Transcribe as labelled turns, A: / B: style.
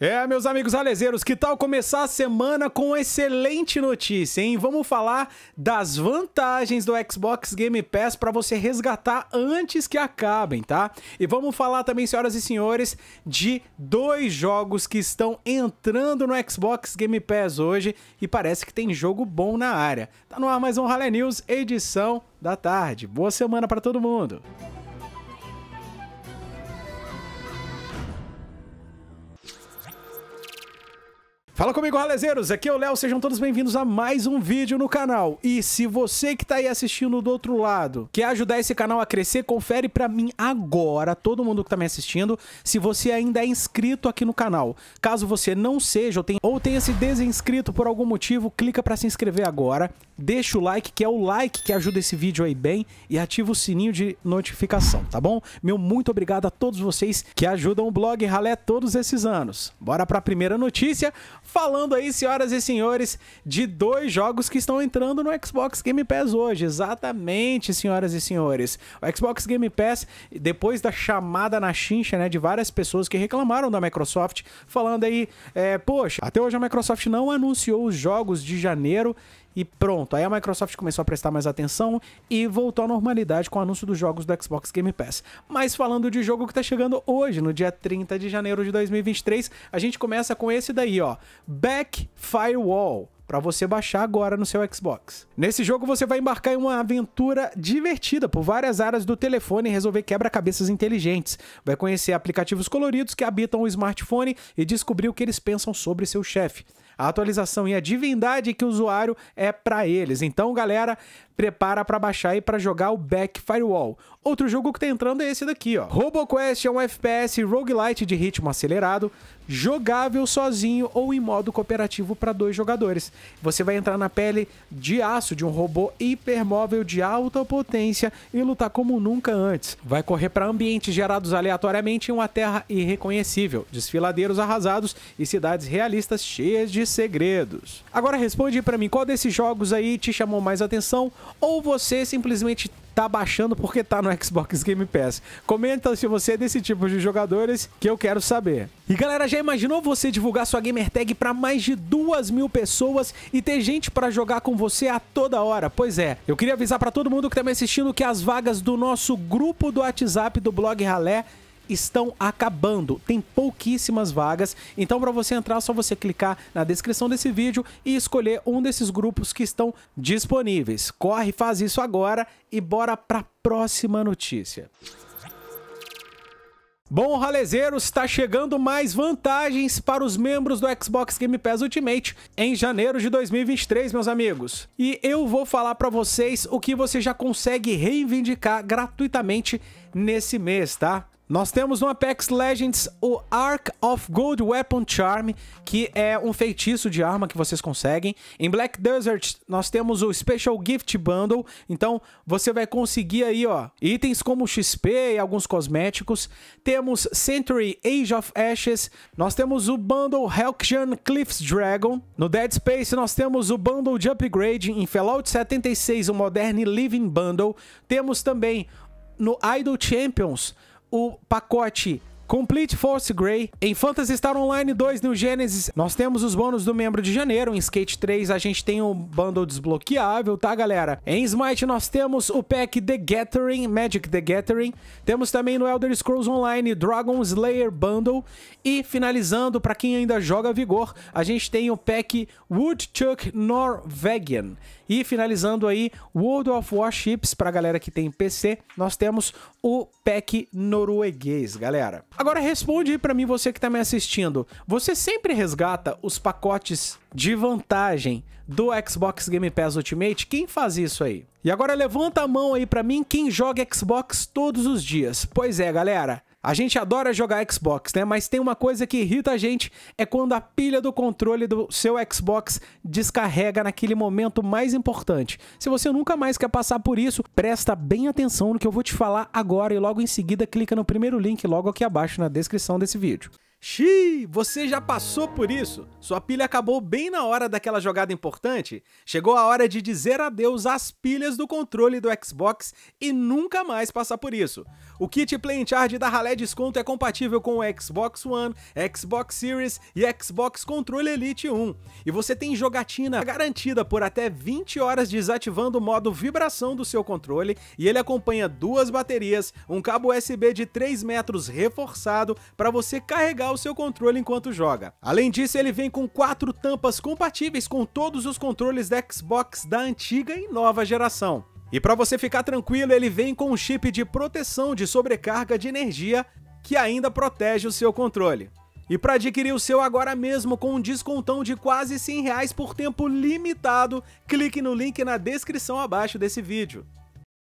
A: É, meus amigos alezeiros, que tal começar a semana com uma excelente notícia, hein? Vamos falar das vantagens do Xbox Game Pass para você resgatar antes que acabem, tá? E vamos falar também, senhoras e senhores, de dois jogos que estão entrando no Xbox Game Pass hoje e parece que tem jogo bom na área. Tá no ar mais um Rally News, edição da tarde. Boa semana para todo mundo. Fala comigo, ralezeiros! Aqui é o Léo, sejam todos bem-vindos a mais um vídeo no canal. E se você que tá aí assistindo do outro lado quer ajudar esse canal a crescer, confere pra mim agora, todo mundo que tá me assistindo, se você ainda é inscrito aqui no canal. Caso você não seja ou tenha, ou tenha se desinscrito por algum motivo, clica pra se inscrever agora deixa o like, que é o like que ajuda esse vídeo aí bem e ativa o sininho de notificação, tá bom? Meu muito obrigado a todos vocês que ajudam o blog Ralé todos esses anos. Bora para a primeira notícia, falando aí, senhoras e senhores, de dois jogos que estão entrando no Xbox Game Pass hoje. Exatamente, senhoras e senhores. O Xbox Game Pass, depois da chamada na chincha, né, de várias pessoas que reclamaram da Microsoft, falando aí, é, poxa, até hoje a Microsoft não anunciou os jogos de janeiro e pronto pronto, aí a Microsoft começou a prestar mais atenção e voltou à normalidade com o anúncio dos jogos do Xbox Game Pass. Mas falando de jogo que tá chegando hoje, no dia 30 de janeiro de 2023, a gente começa com esse daí, ó, Back Firewall para você baixar agora no seu Xbox. Nesse jogo você vai embarcar em uma aventura divertida por várias áreas do telefone e resolver quebra-cabeças inteligentes. Vai conhecer aplicativos coloridos que habitam o smartphone e descobrir o que eles pensam sobre seu chefe a atualização e a divindade que o usuário é para eles. Então, galera, prepara para baixar e para jogar o Back Firewall. Outro jogo que tá entrando é esse daqui, ó. RoboQuest é um FPS roguelite de ritmo acelerado, jogável sozinho ou em modo cooperativo para dois jogadores. Você vai entrar na pele de aço de um robô hipermóvel de alta potência e lutar como nunca antes. Vai correr para ambientes gerados aleatoriamente em uma terra irreconhecível, desfiladeiros arrasados e cidades realistas cheias de segredos. Agora responde para mim, qual desses jogos aí te chamou mais atenção ou você simplesmente tá baixando porque tá no Xbox Game Pass? Comenta se você é desse tipo de jogadores que eu quero saber. E galera, já imaginou você divulgar sua gamer tag para mais de duas mil pessoas e ter gente para jogar com você a toda hora? Pois é, eu queria avisar para todo mundo que tá me assistindo que as vagas do nosso grupo do WhatsApp do blog Ralé estão acabando. Tem pouquíssimas vagas, então para você entrar é só você clicar na descrição desse vídeo e escolher um desses grupos que estão disponíveis. Corre, faz isso agora e bora para a próxima notícia. Bom, ralezeiros, está chegando mais vantagens para os membros do Xbox Game Pass Ultimate em janeiro de 2023, meus amigos. E eu vou falar para vocês o que você já consegue reivindicar gratuitamente nesse mês, tá? Nós temos no Apex Legends o Arc of Gold Weapon Charm, que é um feitiço de arma que vocês conseguem. Em Black Desert, nós temos o Special Gift Bundle, então você vai conseguir aí, ó, itens como XP e alguns cosméticos. Temos Century Age of Ashes, nós temos o Bundle Helkian Cliffs Dragon. No Dead Space, nós temos o Bundle de Upgrade. Em Fallout 76, o Modern Living Bundle. Temos também no Idol Champions o pacote Complete Force Grey. Em Phantasy Star Online 2 New Genesis, nós temos os bônus do membro de janeiro. Em Skate 3, a gente tem um bundle desbloqueável, tá, galera? Em Smite, nós temos o pack The Gathering, Magic The Gathering. Temos também no Elder Scrolls Online Dragon Slayer Bundle. E finalizando, para quem ainda joga Vigor, a gente tem o pack Woodchuck Norwegian. E finalizando aí, World of Warships, pra galera que tem PC, nós temos o PEC norueguês, galera. Agora responde aí para mim você que tá me assistindo. Você sempre resgata os pacotes de vantagem do Xbox Game Pass Ultimate? Quem faz isso aí? E agora levanta a mão aí para mim quem joga Xbox todos os dias. Pois é, galera. A gente adora jogar Xbox, né? Mas tem uma coisa que irrita a gente, é quando a pilha do controle do seu Xbox descarrega naquele momento mais importante. Se você nunca mais quer passar por isso, presta bem atenção no que eu vou te falar agora e logo em seguida clica no primeiro link logo aqui abaixo na descrição desse vídeo. Xiii, você já passou por isso? Sua pilha acabou bem na hora daquela jogada importante? Chegou a hora de dizer adeus às pilhas do controle do Xbox e nunca mais passar por isso. O kit Play Charge da Ralé Desconto é compatível com o Xbox One, Xbox Series e Xbox Controle Elite 1. E você tem jogatina garantida por até 20 horas desativando o modo vibração do seu controle e ele acompanha duas baterias, um cabo USB de 3 metros reforçado para você carregar o seu controle enquanto joga. Além disso, ele vem com quatro tampas compatíveis com todos os controles da Xbox da antiga e nova geração. E para você ficar tranquilo, ele vem com um chip de proteção de sobrecarga de energia que ainda protege o seu controle. E para adquirir o seu agora mesmo com um descontão de quase 100 reais por tempo limitado, clique no link na descrição abaixo desse vídeo.